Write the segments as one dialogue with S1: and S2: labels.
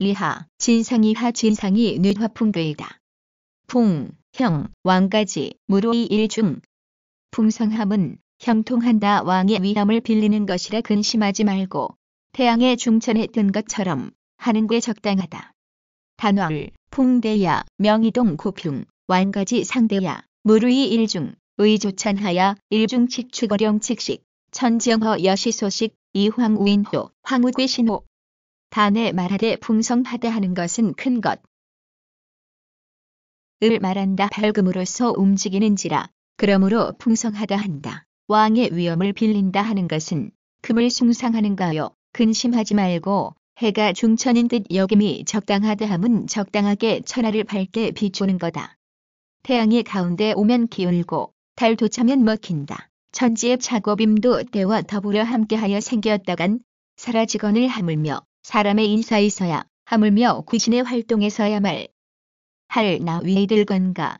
S1: 리하, 진상이하 진상이 뇌화풍괴이다. 풍, 형, 왕까지 무로이 일중. 풍성함은 형통한다 왕의 위함을 빌리는 것이라 근심하지 말고 태양에 중천에든 것처럼 하는 게 적당하다. 단월, 네. 풍대야, 명이동 고풍왕가지 상대야, 무루이 일중, 의조찬하야, 일중칙 추거령 칙식, 천지영허 여시소식, 이황우인호, 황우괴 신호. 단에 말하되 풍성하다 하는 것은 큰 것. 을 말한다 밝음으로서 움직이는지라. 그러므로 풍성하다 한다. 왕의 위엄을 빌린다 하는 것은 금을 숭상하는가요. 근심하지 말고 해가 중천인 듯 여김이 적당하다 함은 적당하게 천하를 밝게 비추는 거다. 태양이 가운데 오면 기울고 달 도차면 먹힌다. 천지의 작업임도 때와 더불어 함께하여 생겼다간 사라지건을 하물며 사람의 인사에서야 하물며 귀신의 활동에서야말 할 나 위에들 건가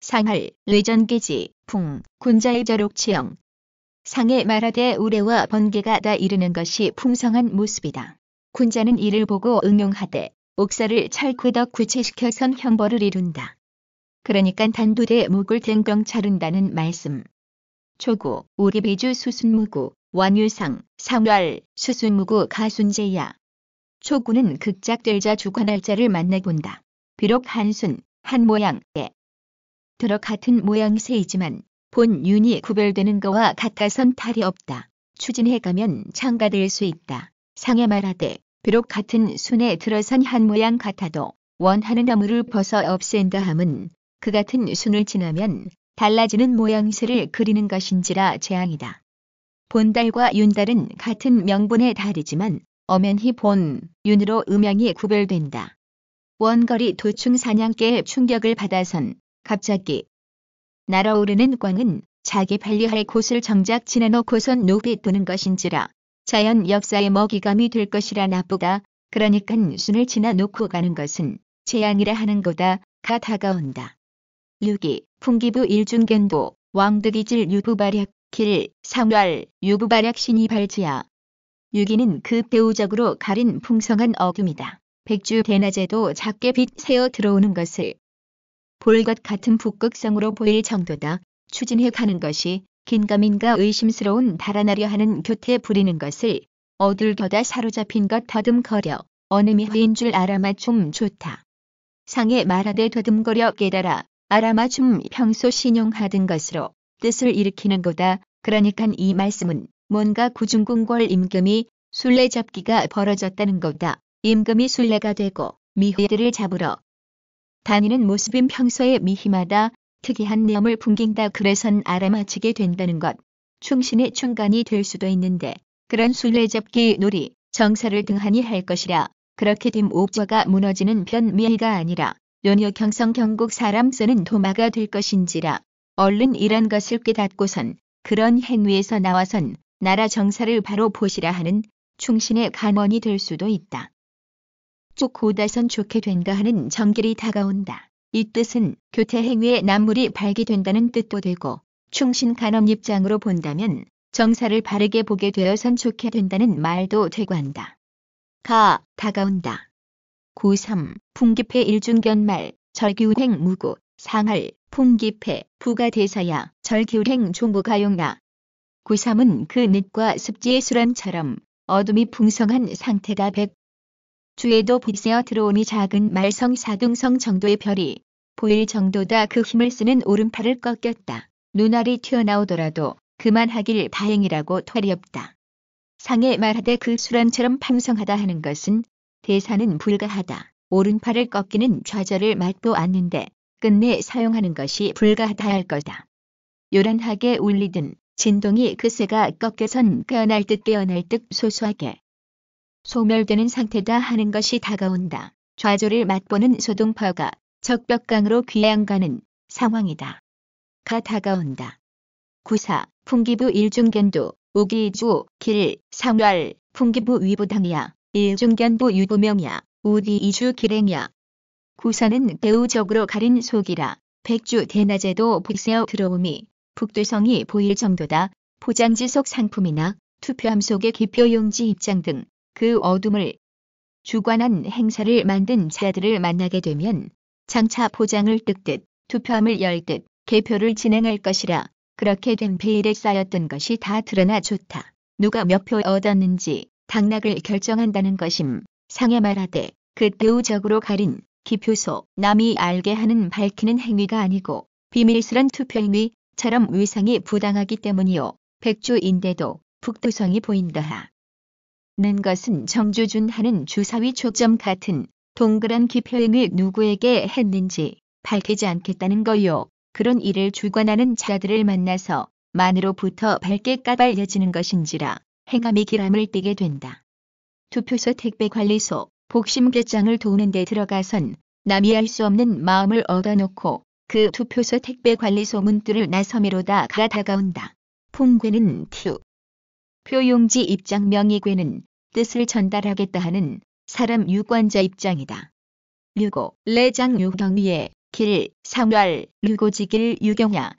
S1: 상할 레전계지 풍 군자의 자록치형 상에 말하되 우레와 번개가 다 이르는 것이 풍성한 모습이다. 군자는 이를 보고 응용하되 옥사를 찰구덕 구체시켜선 형벌을 이룬다. 그러니까 단두대 목을 등경 차른다는 말씀. 초구, 우리비주 수순무구, 완유상, 상왈, 수순무구 가순제야. 초구는 극작들자 주관 할자를 만나본다. 비록 한순, 한 모양에 들어 같은 모양새이지만 본 윤이 구별되는 거와 같아선 탈이 없다. 추진해가면 창가될 수 있다. 상해 말하되 비록 같은 순에 들어선 한 모양 같아도 원하는 나무를 벗어 없앤다 함은 그 같은 순을 지나면 달라지는 모양새를 그리는 것인지라 재앙이다. 본달과 윤달은 같은 명분의 달이지만 엄연히 본, 윤으로 음향이 구별된다. 원거리 도충 사냥개의 충격을 받아선 갑자기 날아오르는 꽝은 자기 발리할 곳을 정작 지나놓고선 높이 도는 것인지라 자연 역사의 먹이감이 될 것이라 나쁘다. 그러니깐 순을 지나놓고 가는 것은 재앙이라 하는 거다. 가 다가온다. 6이 풍기부 일중견도 왕득이질 유부발약 길 상왈 유부발약 신이 발지야 유기는 그 배우적으로 가린 풍성한 어금이다. 백주 대낮에도 작게 빛 새어 들어오는 것을 볼 것 같은 북극성으로 보일 정도다. 추진해 가는 것이 긴가민가 의심스러운 달아나려 하는 교태 부리는 것을 어둘겨다 사로잡힌 것 더듬거려 어느 미허인줄알아맞춤 좋다. 상에 말하되 더듬거려 깨달아 알아맞춤 평소 신용하던 것으로 뜻을 일으키는 거다. 그러니깐 이 말씀은 뭔가 구중궁궐 임금이 술래잡기가 벌어졌다는 거다. 임금이 술래가 되고 미희들을 잡으러 다니는 모습인 평소에 미희마다 특이한 내용을 풍긴다 그래선 알아맞히게 된다는 것. 충신의 충간이 될 수도 있는데 그런 술래잡기 놀이 정사를 등한히 할 것이라 그렇게 됨 옥좌가 무너지는 변미희가 아니라 연역 경성 경국 사람 쓰는 도마가 될 것인지라 얼른 이런 것을 깨닫고선 그런 행위에서 나와선 나라 정사를 바로 보시라 하는 충신의 간언이될 수도 있다. 쭉 고다선 좋게 된다 하는 정길이 다가온다. 이 뜻은 교태 행위의 남물이 발기된다는 뜻도 되고 충신 간언 입장으로 본다면 정사를 바르게 보게 되어 선 좋게 된다는 말도 되고 한다. 가, 다가온다. 9. 3 풍기패 일중견말, 절기운행 무고, 상할, 풍기패, 부가대사야, 절기운행 종부가용야, 구삼은 그 늪과 습지의 수란처럼 어둠이 풍성한 상태가 백 주에도 빗세어 들어오니 작은 말성 사둥성 정도의 별이 보일 정도다 그 힘을 쓰는 오른팔을 꺾였다. 눈알이 튀어나오더라도 그만하길 다행이라고 토리없다. 상에 말하되 그 수란처럼 풍성하다 하는 것은 대사는 불가하다. 오른팔을 꺾이는 좌절을 맛도 않는데 끝내 사용하는 것이 불가하다 할 거다. 요란하게 울리든 진동이 그새가 꺾여선 깨어날 듯 깨어날 듯 소소하게 소멸되는 상태다 하는 것이 다가온다. 좌조를 맛보는 소동파가 적벽강으로 귀양가는 상황이다. 가 다가온다. 구사, 풍기부 일중견도, 우기주 길, 상열, 풍기부 위부당이야, 일중견도 유부명이야, 우디 이주 기랭이야. 구사는 대우적으로 가린 속이라, 백주 대낮에도 북새어 들어옴이 북두성이 보일 정도다. 포장지 속 상품이나 투표함 속의 기표용지 입장 등 그 어둠을 주관한 행사를 만든 자들을 만나게 되면 장차 포장을 뜯듯 투표함을 열듯 개표를 진행할 것이라 그렇게 된 베일에 쌓였던 것이 다 드러나 좋다. 누가 몇 표 얻었는지 당락을 결정한다는 것임. 상해 말하되 그 배우적으로 가린 기표소 남이 알게 하는 밝히는 행위가 아니고 비밀스런 투표 행위 처럼 위상이 부당하기 때문이요. 백주인데도 북두성이 보인다는 것은 정주준하는 주사위 초점 같은 동그란 기표행을 누구에게 했는지 밝히지 않겠다는 거요. 그런 일을 주관하는 자들을 만나서 만으로부터 밝게 까발려지는 것인지라 행함이 기람을 띠게 된다. 투표소 택배관리소 복심계장을 도우는 데 들어가선 남이 알수 없는 마음을 얻어놓고 그 투표소 택배 관리소 문뜰을 나서이로다가 다가온다. 폼괴는 투. 표용지 입장 명의괴는 뜻을 전달하겠다 하는 사람 유관자 입장이다. 유고, 레장 유경위에 길, 상열, 유고지길 유경야.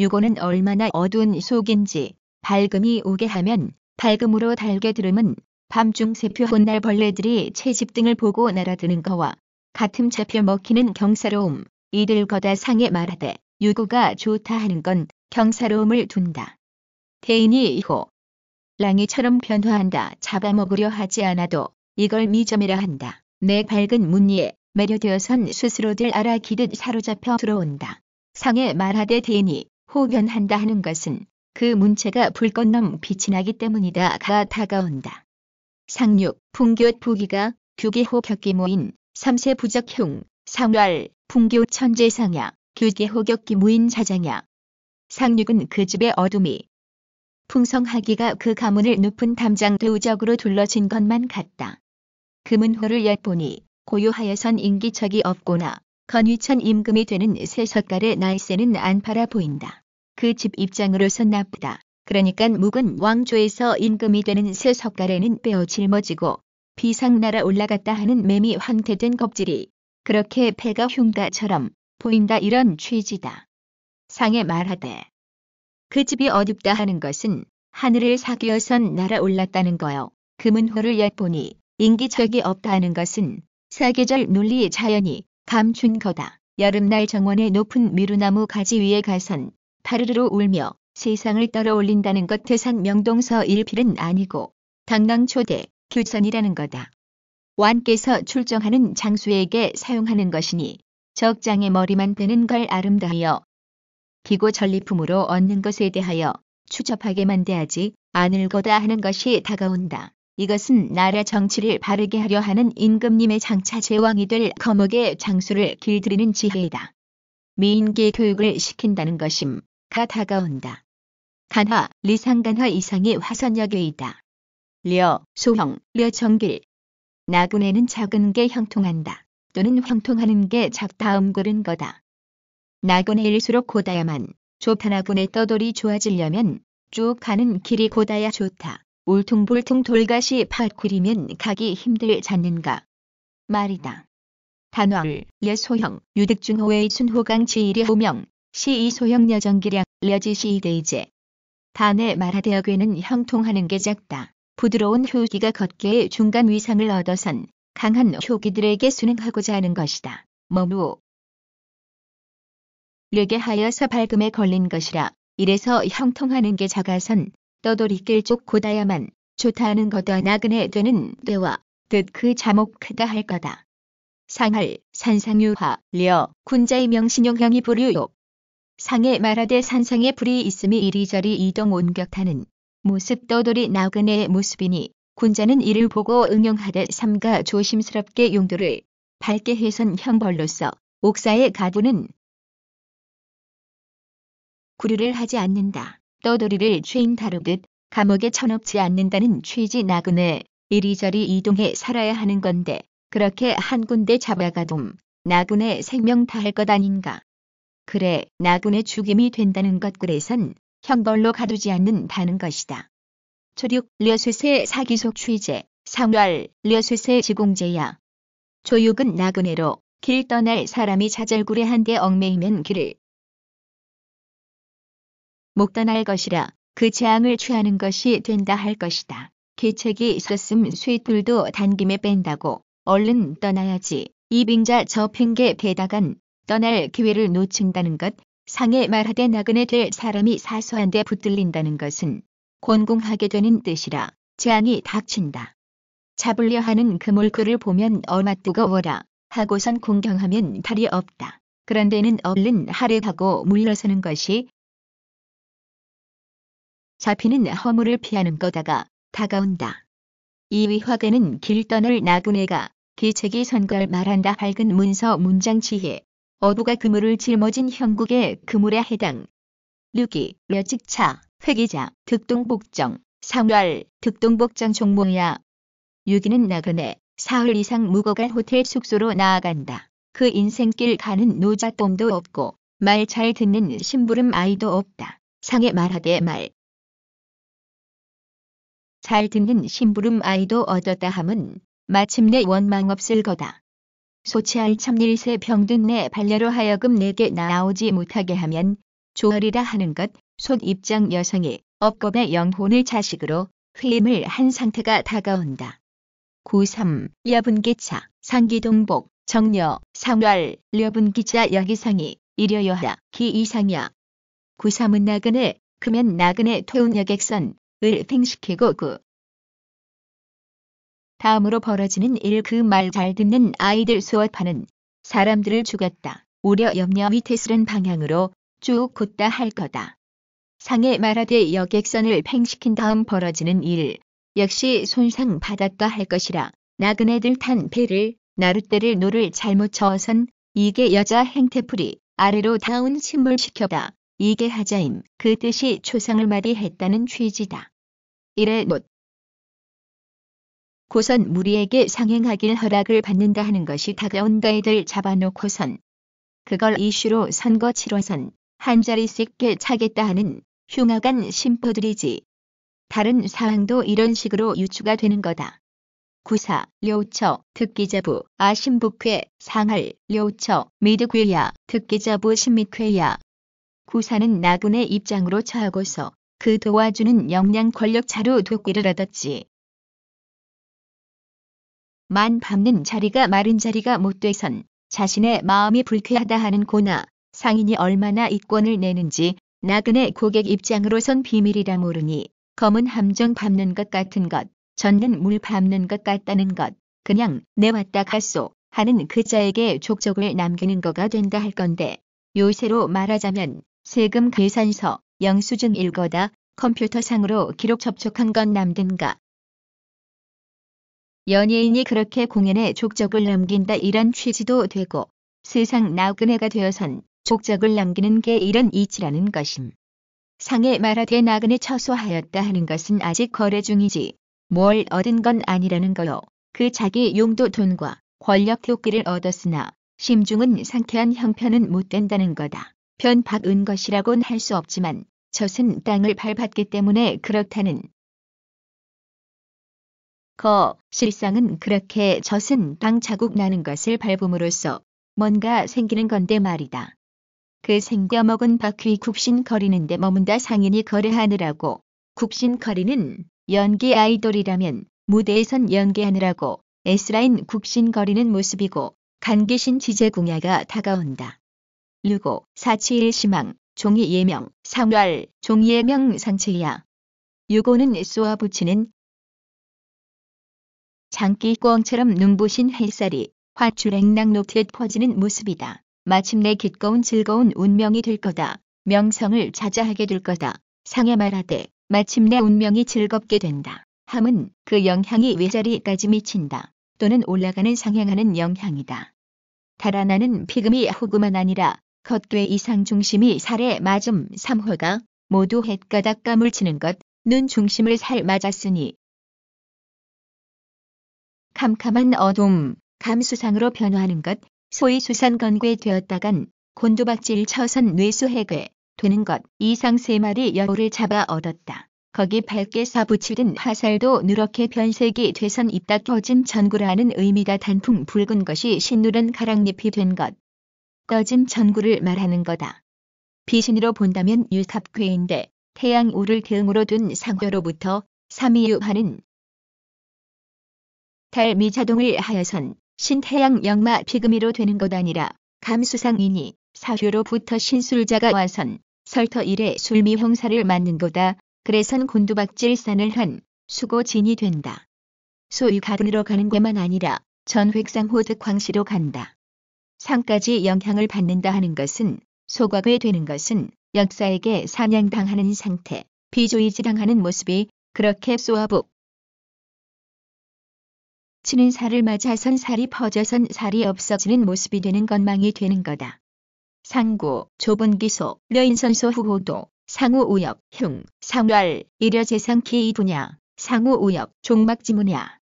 S1: 유고는 얼마나 어두운 속인지 밝음이 오게 하면 밝음으로 달게 들음은 밤중 세표 혼날 벌레들이 채집 등을 보고 날아드는 거와 같은 잡혀 먹히는 경사로움. 이들 거다 상에 말하되 유구가 좋다 하는 건 경사로움을 둔다. 대인이 이호 랑이처럼 변화한다 잡아먹으려 하지 않아도 이걸 미점이라 한다. 내 밝은 문늬에 매료되어선 스스로들 알아기듯 사로잡혀 들어온다. 상에 말하되 대인이 호변한다 하는 것은 그 문체가 불꽃넘 빛이 나기 때문이다가 다가온다. 상륙, 풍교, 부기가, 규기호 격기 모인, 삼세 부적흉, 상왈, 풍교 천재상야, 규계호격기 무인 자장야. 상륙은 그 집의 어둠이. 풍성하기가 그 가문을 높은 담장 도우적으로 둘러진 것만 같다. 금은호를 엿보니 고요하여선 인기척이 없구나. 건위천 임금이 되는 새석가의날새는안 팔아 보인다. 그 집 입장으로선 나쁘다. 그러니까 묵은 왕조에서 임금이 되는 새석가에는 빼어 짊어지고 비상나라 올라갔다 하는 매미 황태된 겁질이 그렇게 배가 흉다처럼 보인다 이런 취지다. 상에 말하되 그 집이 어둡다 하는 것은 하늘을 사귀어선 날아올랐다는 거요. 금은호를 그 엿보니 인기척이 없다 하는 것은 사계절 논리 자연이 감춘 거다. 여름날 정원의 높은 미루나무 가지 위에 가선 파르르 울며 세상을 떨어올린다는 것 태산 명동서 일필은 아니고 당당 초대 교선이라는 거다. 왕께서 출정하는 장수에게 사용하는 것이니 적장의 머리만 되는걸 아름다하여 기고 전리품으로 얻는 것에 대하여 추접하게 만대하지 않을 거다 하는 것이 다가온다. 이것은 나라 정치를 바르게 하려 하는 임금님의 장차 제왕이 될 거목의 장수를 길들이는 지혜이다. 미인계 교육을 시킨다는 것임가 다가온다. 간화, 리상간화 이상이 화선역에 있다. 려, 소형, 려 정길, 나군에는 작은 게 형통한다. 또는 형통하는 게 작다음 그른 거다. 나군에일수록 고다야만 좋다나군의 떠돌이 좋아지려면 쭉 가는 길이 고다야 좋다. 울퉁불퉁 돌가시 팥구리면 가기 힘들잖는가. 말이다. 단왕, 레소형 네. 유득중호의 순호강 지일이 호명, 시이소형 여정기량, 려지시이데이제. 단에 말하되어괴는 형통하는 게 작다. 부드러운 효기가 걷개의 중간 위상을 얻어선 강한 효기들에게 순응하고자 하는 것이다. 머무 르게 하여서 밝음에 걸린 것이라 이래서 형통하는 게 작아선 떠돌이길 쪽 고다야만 좋다는 거다 나그네 되는 뇌와뜻 그 자목하다 할 거다. 상할 산상유화 려 군자의 명신용형이 부류욕 상에 말하되 산상에 불이 있음이 이리저리 이동 온격하는 모습 떠돌이 나그네의 모습이니 군자는 이를 보고 응용하듯 삼가 조심스럽게 용도를 밝게 해선 형벌로서 옥사의 가부는 구류를 하지 않는다. 떠돌이를 죄인 다루듯 감옥에 처넣지 않는다는 취지 나그네 이리저리 이동해 살아야 하는 건데 그렇게 한 군데 잡아가둠 나그네 생명 다할 것 아닌가. 그래 나그네 죽임이 된다는 것 그래선 형벌로 가두지 않는다는 것이다. 초륙 려쇠세 사기속 취재 상왈 려쇠세 지공제야 조육은 나그네로 길 떠날 사람이 자절구레 한데 얽매이면 길을 목 떠날 것이라 그 재앙을 취하는 것이 된다 할 것이다. 계책이 있었음 쇠뿔도 단김에 뺀다고 얼른 떠나야지. 이 빙자 저 핑계 대다간 떠날 기회를 놓친다는 것 상에 말하되 나그네 될 사람이 사소한데 붙들린다는 것은 곤궁하게 되는 뜻이라 재앙이 닥친다. 잡으려 하는 그 몰크를 보면 얼마 뜨거워라 하고선 공경하면 달이 없다. 그런데는 얼른 하랩하고 물러서는 것이 잡히는 허물을 피하는 거다가 다가온다. 이위화되는 길 떠날 나그네가 기책이 선걸 말한다 밝은 문서 문장 지혜 어부가 그물을 짊어진 형국의 그물에 해당. 류기, 며직차 회기자, 득동복정, 상월 득동복정 종모야. 유기는 나그네, 사흘 이상 묵어간 호텔 숙소로 나아간다. 그 인생길 가는 노자돔도 없고 말 잘 듣는 심부름 아이도 없다. 상에 말하되 말. 잘 듣는 심부름 아이도 얻었다 함은 마침내 원망 없을 거다. 소치할 참일세 병든 내 반려로 하여금 내게 나오지 못하게 하면 조얼리라 하는 것, 솥 입장 여성이 업검의 영혼을 자식으로 회임을 한 상태가 다가온다. 93. 여분기차, 상기동복, 정려, 상월, 여분기차 여기상이, 이려여하 기이상야. 93은 나그네, 금면 나그네 퇴운 여객선, 을 팽시키고 구, 다음으로 벌어지는 일 그 말 잘 듣는 아이들 수업하는 사람들을 죽였다. 우려 염려 위태스런 방향으로 쭉곧다할 거다. 상해 말하되 여객선을 팽시킨 다음 벌어지는 일 역시 손상 받았다 할 것이라 나그네들 탄 배를 나룻대를 노를 잘못 저어선 이게 여자 행태풀이 아래로 다운 침몰시켜다 이게 하자임 그 뜻이 초상을 말이 했다는 취지다. 이래 못 고선 무리에게 상행하길 허락을 받는다 하는 것이 다가온 가이들 잡아놓고선 그걸 이슈로 선거 치러선 한자리씩 꽤 차겠다 하는 흉악한 심포들이지. 다른 사항도 이런 식으로 유추가 되는 거다. 구사, 료처, 특기자부, 아심북회 상할, 료처, 미드괴야, 특기자부 심미쾌야 구사는 나군의 입장으로 처하고서 그 도와주는 역량 권력차로 도끼를 얻었지. 만 밟는 자리가 마른 자리가 못 돼선 자신의 마음이 불쾌하다 하는 고나 상인이 얼마나 이권을 내는지 나그네 고객 입장으로선 비밀이라 모르니 검은 함정 밟는 것 같은 것, 젖는 물 밟는 것 같다는 것, 그냥 내 왔다 갔소 하는 그자에게 족적을 남기는 거가 된다 할 건데 요새로 말하자면 세금 계산서, 영수증 읽어다 컴퓨터상으로 기록 접촉한 건 남든가 연예인이 그렇게 공연에 족적을 남긴다 이런 취지도 되고 세상 나그네가 되어선 족적을 남기는 게 이런 이치라는 것임. 상에 말하되 나그네 처소하였다 하는 것은 아직 거래 중이지 뭘 얻은 건 아니라는 거요. 그 자기 용도 돈과 권력 토끼를 얻었으나 심중은 상쾌한 형편은 못 된다는 거다. 편박은 것이라곤 할 수 없지만 젖은 땅을 밟았기 때문에 그렇다는 거 실상은 그렇게 젖은 방 자국 나는 것을 밟음으로써 뭔가 생기는 건데 말이다. 그 생겨먹은 바퀴 굽신거리는데 머문다 상인이 거래하느라고 굽신거리는 연기 아이돌이라면 무대에선 연기하느라고 S라인 굽신거리는 모습이고 간기신 지제궁야가 다가온다. 6고 471 시망 종이 예명 상월 종이예명 상체야. 유고는 쏘아 붙이는 장기꿩처럼 눈부신 햇살이 화출랭락 녹듯 퍼지는 모습이다. 마침내 기꺼운 즐거운 운명이 될 거다. 명성을 자자하게 될 거다. 상해 말하되 마침내 운명이 즐겁게 된다. 함은 그 영향이 외자리까지 미친다. 또는 올라가는 상향하는 영향이다. 달아나는 피금이 호구만 아니라 겉괴 이상 중심이 살에 맞음 삼호가 모두 햇가닥 까물치는 것, 눈 중심을 살 맞았으니 캄캄한 어둠, 감수상으로 변화하는 것, 소위 수산건괴 되었다간 곤두박질 처선 뇌수해괴 되는 것, 이상 세 마리 여우를 잡아 얻었다. 거기 밝게 사부칠은 화살도 누렇게 변색이 돼선 입다 꺼진 전구라는 의미가 단풍 붉은 것이 신누런 가랑잎이 된 것. 꺼진 전구를 말하는 거다. 비신으로 본다면 유탑괴인데 태양우를 대응으로 둔 상여로부터 삼이유화는 달미자동을 하여선 신태양 영마 피금이로 되는 것 아니라 감수상이니 사휴로부터 신술자가 와선 설터 일에 술미 형사를 맞는 거다. 그래선 곤두박질 산을 한 수고진이 된다. 소위 가든으로 가는 것만 아니라 전획상호 득광시로 간다. 상까지 영향을 받는다 하는 것은 소각이 되는 것은 역사에게 사냥당하는 상태, 비조이지당하는 모습이 그렇게 쏘아북 치는 살을 맞아선 살이 퍼져선 살이 없어지는 모습이 되는 건망이 되는 거다. 상고, 좁은 기소, 려인선소 후호도, 상우 우역, 흉, 상랄, 이려재상 기이 분야, 상우 우역, 종막지 문야.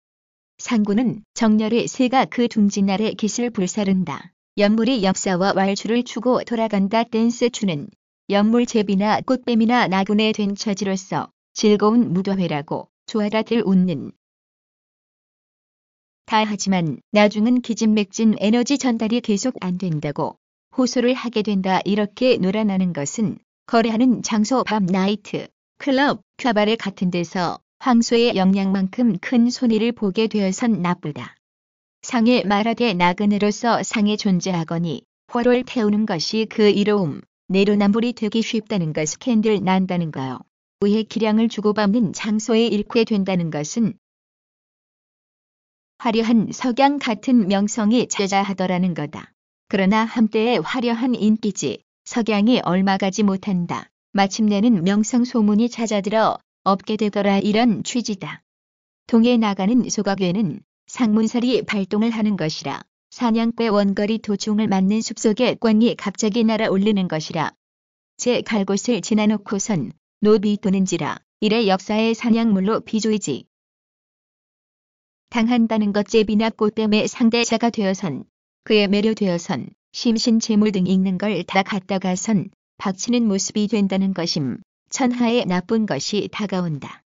S1: 상구는 정렬의 새가 그둥진 날에 기슬 불사른다. 연물이 엽사와 왈추를 추고 돌아간다 댄스 추는 연물 제비나 꽃뱀이나 나군의 된 처지로서 즐거운 무도회라고 좋아라들 웃는 다 하지만 나중은 기진맥진 에너지 전달이 계속 안 된다고 호소를 하게 된다 이렇게 놀아나는 것은 거래하는 장소 밤 나이트, 클럽, 큐바레 같은 데서 황소의 영향만큼 큰 손해를 보게 되어선 나쁘다. 상에 말하되 나그네로서 상에 존재하거니 화를 태우는 것이 그 이로움, 내로남불이 되기 쉽다는 것 스캔들 난다는 거요. 우의 기량을 주고받는 장소에 잃게 된다는 것은 화려한 석양 같은 명성이 자자하더라는 거다. 그러나 한때의 화려한 인기지 석양이 얼마 가지 못한다. 마침내는 명성 소문이 찾아들어 없게 되더라 이런 취지다. 동해 나가는 소각에는 상문설이 발동을 하는 것이라 사냥꾀 원거리 도중을 맞는 숲속에 꽝이 갑자기 날아올르는 것이라 제 갈곳을 지나놓고선 노비 도는지라 이래 역사의 사냥물로 비조이지. 당한다는 것 제비나 꽃땜의 상대자가 되어선 그의 매료되어선 심신 재물 등 읽는 걸 다 갖다가선 박치는 모습이 된다는 것임 천하의 나쁜 것이 다가온다.